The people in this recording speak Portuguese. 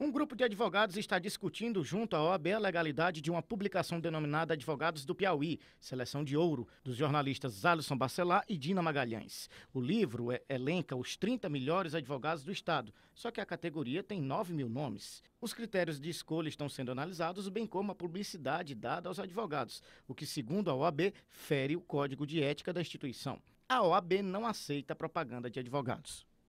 Um grupo de advogados está discutindo junto à OAB a legalidade de uma publicação denominada Advogados do Piauí, Seleção de Ouro, dos jornalistas Alisson Bacelar e Dina Magalhães. O livro é, elenca os 30 melhores advogados do Estado, só que a categoria tem 9 mil nomes. Os critérios de escolha estão sendo analisados, bem como a publicidade dada aos advogados, o que, segundo a OAB, fere o código de ética da instituição. A OAB não aceita propaganda de advogados.